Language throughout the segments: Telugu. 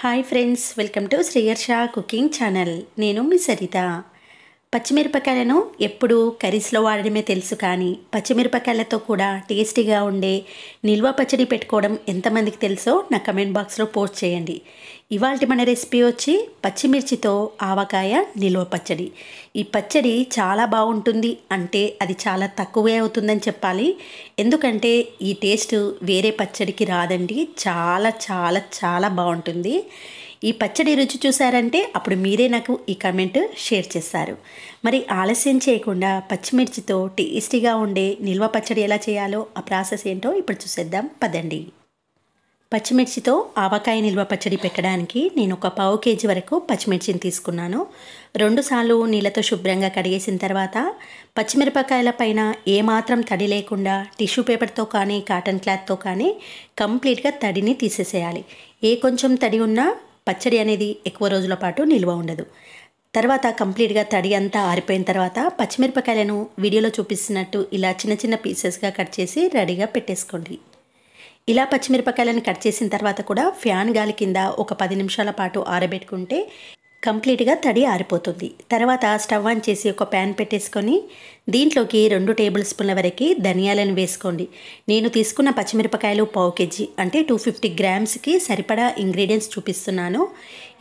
hi friends welcome to Sha cooking channel నేను మీ సరిత పచ్చిమిరపకాయలను ఎప్పుడు కర్రీస్లో వాడడమే తెలుసు కానీ పచ్చిమిరపకాయలతో కూడా టేస్టీగా ఉండే నిల్వ పచ్చడి పెట్టుకోవడం ఎంతమందికి తెలుసో నా కమెంట్ బాక్స్లో పోస్ట్ చేయండి ఇవాళ మన రెసిపీ వచ్చి పచ్చిమిర్చితో ఆవకాయ నిల్వ పచ్చడి ఈ పచ్చడి చాలా బాగుంటుంది అంటే అది చాలా తక్కువే అవుతుందని చెప్పాలి ఎందుకంటే ఈ టేస్ట్ వేరే పచ్చడికి రాదండి చాలా చాలా చాలా బాగుంటుంది ఈ పచ్చడి రుచి చూశారంటే అప్పుడు మీరే నాకు ఈ కమెంట్ షేర్ చేస్తారు మరి ఆలస్యం చేయకుండా పచ్చిమిర్చితో టేస్టీగా ఉండే నిల్వ పచ్చడి ఎలా చేయాలో ఆ ప్రాసెస్ ఏంటో ఇప్పుడు చూసేద్దాం పదండి పచ్చిమిర్చితో ఆవకాయ నిల్వ పచ్చడి పెట్టడానికి నేను ఒక పావు కేజీ వరకు పచ్చిమిర్చిని తీసుకున్నాను రెండుసార్లు నీళ్ళతో శుభ్రంగా కడిగేసిన తర్వాత పచ్చిమిరపకాయల పైన ఏమాత్రం తడి లేకుండా టిష్యూ పేపర్తో కానీ కాటన్ క్లాత్తో కానీ కంప్లీట్గా తడిని తీసేసేయాలి ఏ కొంచెం తడి ఉన్నా పచ్చడి అనేది ఎక్కువ రోజుల పాటు నిల్వ ఉండదు తర్వాత కంప్లీట్గా తడి అంతా ఆరిపోయిన తర్వాత పచ్చిమిరపకాయలను వీడియోలో చూపిస్తున్నట్టు ఇలా చిన్న చిన్న పీసెస్గా కట్ చేసి రెడీగా పెట్టేసుకోండి ఇలా పచ్చిమిరపకాయలను కట్ చేసిన తర్వాత కూడా ఫ్యాన్ గాలి కింద ఒక పది నిమిషాల పాటు ఆరబెట్టుకుంటే కంప్లీట్గా తడి ఆరిపోతుంది తర్వాత స్టవ్ ఆన్ చేసి ఒక ప్యాన్ పెట్టేసుకొని దీంట్లోకి రెండు టేబుల్ స్పూన్ల వరకు ధనియాలను వేసుకోండి నేను తీసుకున్న పచ్చిమిరపకాయలు పావు కేజీ అంటే టూ ఫిఫ్టీ గ్రామ్స్కి సరిపడా ఇంగ్రీడియంట్స్ చూపిస్తున్నాను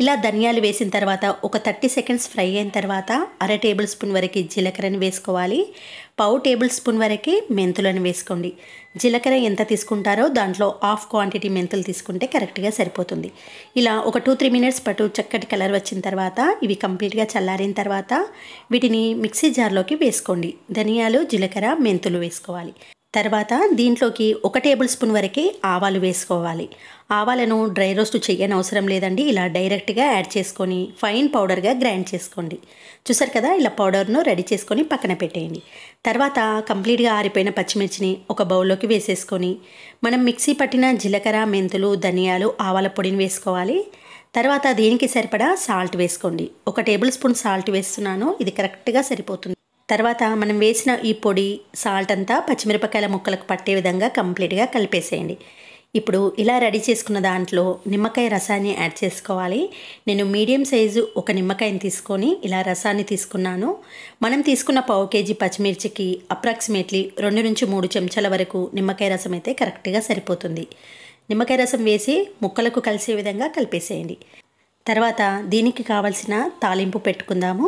ఇలా ధనియాలు వేసిన తర్వాత ఒక థర్టీ సెకండ్స్ ఫ్రై అయిన తర్వాత అర టేబుల్ స్పూన్ వరకు జీలకర్రని వేసుకోవాలి పావు టేబుల్ స్పూన్ వరకు మెంతులను వేసుకోండి జీలకర్ర ఎంత తీసుకుంటారో దాంట్లో హాఫ్ క్వాంటిటీ మెంతులు తీసుకుంటే కరెక్ట్గా సరిపోతుంది ఇలా ఒక టూ త్రీ మినిట్స్ పాటు చక్కటి కలర్ వచ్చిన తర్వాత ఇవి కంప్లీట్గా చల్లారిన తర్వాత వీటిని మిక్సీ జార్లోకి వేసుకోండి ధనియాలు జీలకర్ర మెంతులు వేసుకోవాలి తర్వాత దీంట్లోకి ఒక టేబుల్ స్పూన్ వరకే ఆవాలు వేసుకోవాలి ఆవాలను డ్రై రోస్ట్ చేయని అవసరం లేదండి ఇలా డైరెక్ట్గా యాడ్ చేసుకొని ఫైన్ పౌడర్గా గ్రైండ్ చేసుకోండి చూసారు కదా ఇలా పౌడర్ను రెడీ చేసుకొని పక్కన పెట్టేయండి తర్వాత కంప్లీట్గా ఆరిపోయిన పచ్చిమిర్చిని ఒక బౌల్లోకి వేసేసుకొని మనం మిక్సీ పట్టిన జీలకర్ర మెంతులు ధనియాలు ఆవాల పొడిని వేసుకోవాలి తర్వాత దీనికి సరిపడా సాల్ట్ వేసుకోండి ఒక టేబుల్ స్పూన్ సాల్ట్ వేస్తున్నాను ఇది కరెక్ట్గా సరిపోతుంది తర్వాత మనం వేసిన ఈ పొడి సాల్ట్ అంతా పచ్చిమిరపకాయల ముక్కలకు పట్టే విధంగా కంప్లీట్గా కలిపేసేయండి ఇప్పుడు ఇలా రెడీ చేసుకున్న దాంట్లో నిమ్మకాయ రసాన్ని యాడ్ చేసుకోవాలి నేను మీడియం సైజు ఒక నిమ్మకాయని తీసుకొని ఇలా రసాన్ని తీసుకున్నాను మనం తీసుకున్న పావు కేజీ పచ్చిమిర్చికి అప్రాక్సిమేట్లీ రెండు నుంచి మూడు చెంచాల వరకు నిమ్మకాయ రసం అయితే కరెక్ట్గా సరిపోతుంది నిమ్మకాయ రసం వేసి ముక్కలకు కలిసే విధంగా కలిపేసేయండి తర్వాత దీనికి కావలసిన తాలింపు పెట్టుకుందాము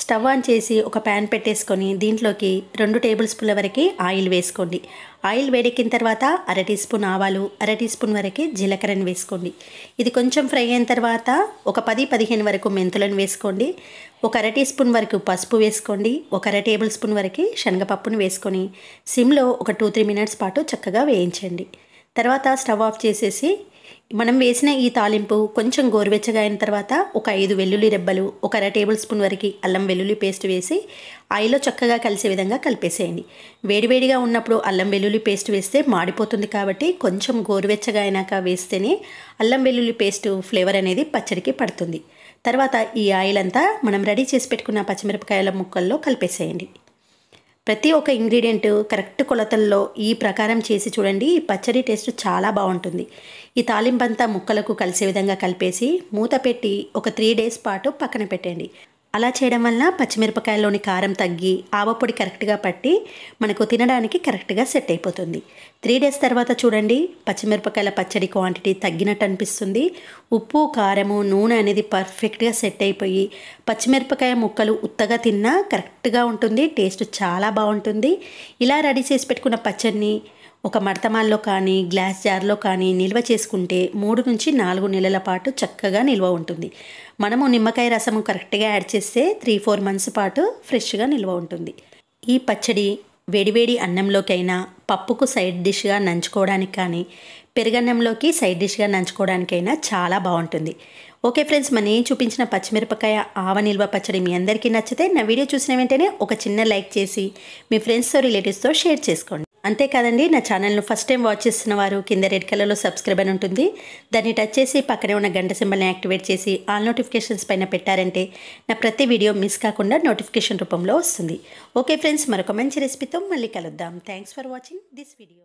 స్టవ్ ఆన్ చేసి ఒక ప్యాన్ పెట్టేసుకొని దీంట్లోకి రెండు టేబుల్ స్పూన్ల వరకు ఆయిల్ వేసుకోండి ఆయిల్ వేడెక్కిన తర్వాత అర టీ స్పూన్ ఆవాలు అర టీ స్పూన్ వరకు జీలకర్రను వేసుకోండి ఇది కొంచెం ఫ్రై అయిన తర్వాత ఒక పది పదిహేను వరకు మెంతులను వేసుకోండి ఒక అర టీ స్పూన్ వరకు పసుపు వేసుకోండి ఒక అర టేబుల్ స్పూన్ వరకు శనగపప్పును వేసుకొని సిమ్లో ఒక టూ త్రీ మినిట్స్ పాటు చక్కగా వేయించండి తర్వాత స్టవ్ ఆఫ్ చేసేసి మనం వేసిన ఈ తాలింపు కొంచెం గోరువెచ్చగా అయిన తర్వాత ఒక ఐదు వెల్లుల్లి రెబ్బలు ఒక అర టేబుల్ స్పూన్ వరకు అల్లం వెల్లుల్లి పేస్ట్ వేసి ఆయిల్లో చక్కగా కలిసే విధంగా కలిపేసేయండి వేడివేడిగా ఉన్నప్పుడు అల్లం వెల్లుల్లి పేస్ట్ వేస్తే మాడిపోతుంది కాబట్టి కొంచెం గోరువెచ్చగా అయినాక వేస్తేనే అల్లం వెల్లుల్లి పేస్ట్ ఫ్లేవర్ అనేది పచ్చడికి పడుతుంది తర్వాత ఈ ఆయిల్ అంతా మనం రెడీ చేసి పెట్టుకున్న పచ్చిమిరపకాయల ముక్కల్లో కలిపేసేయండి ప్రతి ఒక్క ఇంగ్రీడియంట్ కరెక్ట్ కొలతల్లో ఈ ప్రకారం చేసి చూడండి ఈ పచ్చడి టేస్ట్ చాలా బాగుంటుంది ఈ తాలింపంతా ముక్కలకు కలిసే విధంగా కలిపేసి మూత పెట్టి ఒక త్రీ డేస్ పాటు పక్కన పెట్టండి అలా చేయడం వల్ల పచ్చిమిరపకాయలోని కారం తగ్గి ఆవపొడి కరెక్ట్గా పట్టి మనకు తినడానికి కరెక్ట్గా సెట్ అయిపోతుంది త్రీ డేస్ తర్వాత చూడండి పచ్చిమిరపకాయల పచ్చడి క్వాంటిటీ తగ్గినట్టు అనిపిస్తుంది ఉప్పు కారము నూనె అనేది పర్ఫెక్ట్గా సెట్ అయిపోయి పచ్చిమిరపకాయ ముక్కలు ఉత్తగా తిన్నా కరెక్ట్గా ఉంటుంది టేస్ట్ చాలా బాగుంటుంది ఇలా రెడీ చేసి పెట్టుకున్న పచ్చడిని ఒక మడతమాల్లో కానీ గ్లాస్ జార్లో కానీ నిల్వ చేసుకుంటే మూడు నుంచి నాలుగు నెలల పాటు చక్కగా నిల్వ ఉంటుంది మనము నిమ్మకాయ రసము కరెక్ట్గా యాడ్ చేస్తే త్రీ ఫోర్ మంత్స్ పాటు ఫ్రెష్గా నిల్వ ఉంటుంది ఈ పచ్చడి వేడివేడి అన్నంలోకైనా పప్పుకు సైడ్ డిష్గా నంచుకోవడానికి కానీ పెరుగన్నంలోకి సైడ్ డిష్గా నంచుకోవడానికైనా చాలా బాగుంటుంది ఓకే ఫ్రెండ్స్ మన నేను చూపించిన పచ్చిమిరపకాయ ఆవ నిల్వ పచ్చడి మీ అందరికీ నచ్చితే నా వీడియో చూసిన వెంటనే ఒక చిన్న లైక్ చేసి మీ ఫ్రెండ్స్తో రిలేటివ్స్తో షేర్ చేసుకోండి అంతేకాదండి నా ఛానల్ను ఫస్ట్ టైం వాచ్ చేస్తున్న వారు కింద రెడ్ కలర్లో సబ్స్క్రైబ్ అని ఉంటుంది దాన్ని టచ్ చేసి పక్కనే ఉన్న గంట సింబల్ని యాక్టివేట్ చేసి ఆల్ నోటిఫికేషన్స్ పైన పెట్టారంటే నా ప్రతి వీడియో మిస్ కాకుండా నోటిఫికేషన్ రూపంలో వస్తుంది ఓకే ఫ్రెండ్స్ మరొక మంచి రెసిపీతో మళ్ళీ కలుద్దాం thanks for watching this video